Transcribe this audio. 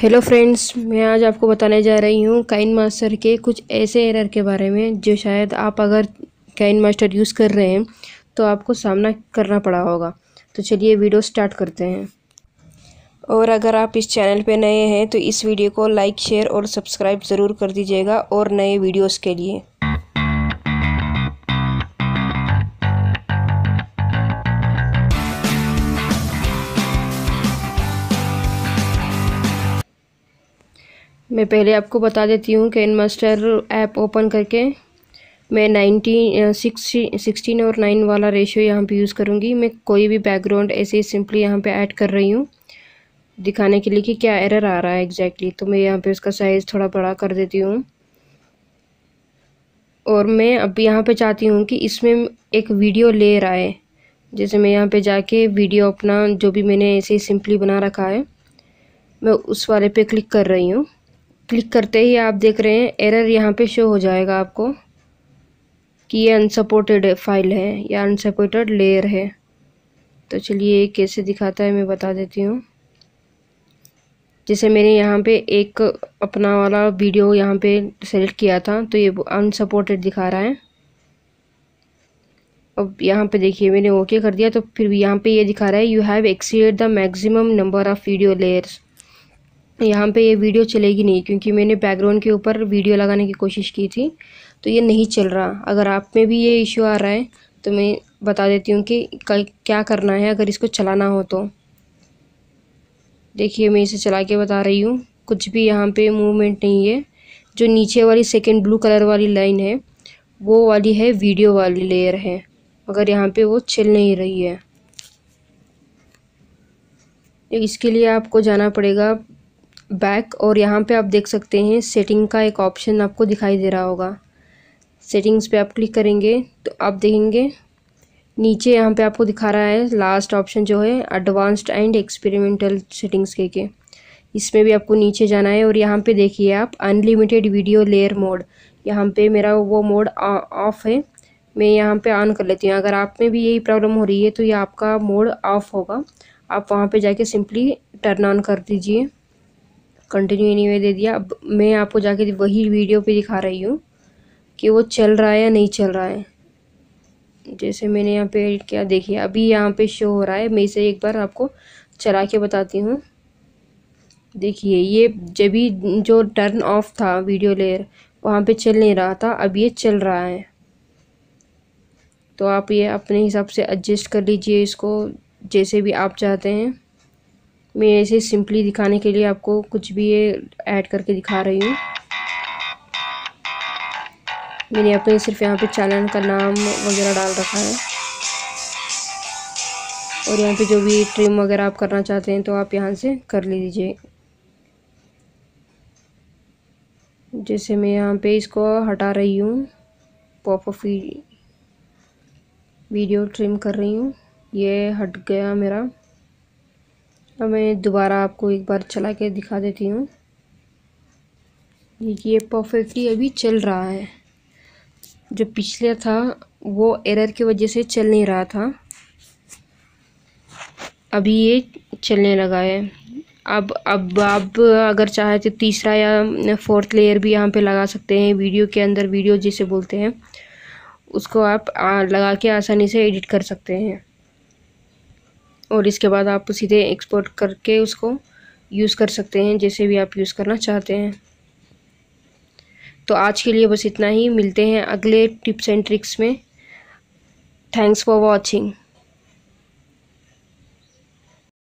Hello friends मैं आज आपको बताने जा रही हूँ काइन मास्टर के कुछ ऐसे एरर के बारे में जो शायद आप अगर काइन मास्टर यूज़ कर रहे हैं तो आपको सामना करना पड़ा होगा तो चलिए वीडियो स्टार्ट करते हैं और अगर आप इस चैनल पे नए हैं तो इस वीडियो को लाइक शेयर और सब्सक्राइब ज़रूर कर दीजिएगा और नए वीडियोज़ के लिए मैं पहले आपको बता देती हूँ कैन मास्टर ऐप ओपन करके मैं नाइनटीन सिक्सटी सिक्सटीन और नाइन वाला रेशियो यहाँ पे यूज़ करूँगी मैं कोई भी बैकग्राउंड ऐसे ही सिंपली यहाँ पे ऐड कर रही हूँ दिखाने के लिए कि क्या एरर आ रहा है एग्जैक्टली exactly. तो मैं यहाँ पे उसका साइज़ थोड़ा बड़ा कर देती हूँ और मैं अब यहाँ पे चाहती हूँ कि इसमें एक वीडियो रहा आए जैसे मैं यहाँ पर जाके वीडियो अपना जो भी मैंने ऐसे ही सिंपली बना रखा है मैं उस वाले पर क्लिक कर रही हूँ क्लिक करते ही आप देख रहे हैं एरर यहाँ पे शो हो जाएगा आपको कि ये अनसपोर्टेड फाइल है या अनसपोर्टेड लेयर है तो चलिए कैसे दिखाता है मैं बता देती हूँ जैसे मैंने यहाँ पे एक अपना वाला वीडियो यहाँ पे सेलेक्ट किया था तो ये अनसपोर्टेड दिखा रहा है अब यहाँ पे देखिए मैंने ओके कर दिया तो फिर यहाँ पे ये दिखा रहा है you have exceed the maximum number of video layers यहाँ पे ये वीडियो चलेगी नहीं क्योंकि मैंने बैकग्राउंड के ऊपर वीडियो लगाने की कोशिश की थी तो ये नहीं चल रहा अगर आप में भी ये इशू आ रहा है तो मैं बता देती हूँ कि क्या करना है अगर इसको चलाना हो तो देखिए मैं इसे चला के बता रही हूँ कुछ भी यहाँ पे मूवमेंट नहीं है जो नीचे वाली सेकेंड ब्लू कलर वाली लाइन है वो वाली है वीडियो वाली लेयर है मगर यहाँ पर वो चल नहीं रही है इसके लिए आपको जाना पड़ेगा बैक और यहाँ पे आप देख सकते हैं सेटिंग का एक ऑप्शन आपको दिखाई दे रहा होगा सेटिंग्स पे आप क्लिक करेंगे तो आप देखेंगे नीचे यहाँ पे आपको दिखा रहा है लास्ट ऑप्शन जो है एडवांस्ड एंड एक्सपेरिमेंटल सेटिंग्स के के इसमें भी आपको नीचे जाना है और यहाँ पे देखिए आप अनलिमिटेड वीडियो लेयर मोड यहाँ पे मेरा वो मोड ऑफ़ है मैं यहाँ पे ऑन कर लेती हूँ अगर आप में भी यही प्रॉब्लम हो रही है तो ये आपका मोड ऑफ़ होगा आप वहाँ पे जाके सिंपली टर्न ऑन कर दीजिए कंटिन्यू एनी दे दिया अब मैं आपको जाके वही वीडियो पे दिखा रही हूँ कि वो चल रहा है या नहीं चल रहा है जैसे मैंने यहाँ पे क्या देखिए अभी यहाँ पे शो हो रहा है मैं इसे एक बार आपको चला के बताती हूँ देखिए ये जब भी जो टर्न ऑफ था वीडियो लेयर वहाँ पे चल नहीं रहा था अब ये चल रहा है तो आप ये अपने हिसाब से एडजस्ट कर लीजिए इसको जैसे भी आप चाहते हैं मैं ऐसे सिंपली दिखाने के लिए आपको कुछ भी ये ऐड करके दिखा रही हूँ मैंने अपने तो सिर्फ यहाँ पे चैनल का नाम वगैरह डाल रखा है और यहाँ पे जो भी ट्रिम वगैरह आप करना चाहते हैं तो आप यहाँ से कर ले लीजिए जैसे मैं यहाँ पे इसको हटा रही हूँ पॉप ऑफ वीडियो ट्रिम कर रही हूँ ये हट गया मेरा अब मैं दोबारा आपको एक बार चला के दिखा देती हूँ ये परफेक्टली अभी चल रहा है जो पिछला था वो एरर की वजह से चल नहीं रहा था अभी ये चलने लगा है अब अब आप अगर चाहे तो तीसरा या फोर्थ लेयर भी यहाँ पे लगा सकते हैं वीडियो के अंदर वीडियो जिसे बोलते हैं उसको आप लगा के आसानी से एडिट कर सकते हैं और इसके बाद आप सीधे एक्सपोर्ट करके उसको यूज़ कर सकते हैं जैसे भी आप यूज़ करना चाहते हैं तो आज के लिए बस इतना ही मिलते हैं अगले टिप्स एंड ट्रिक्स में थैंक्स फॉर वॉचिंग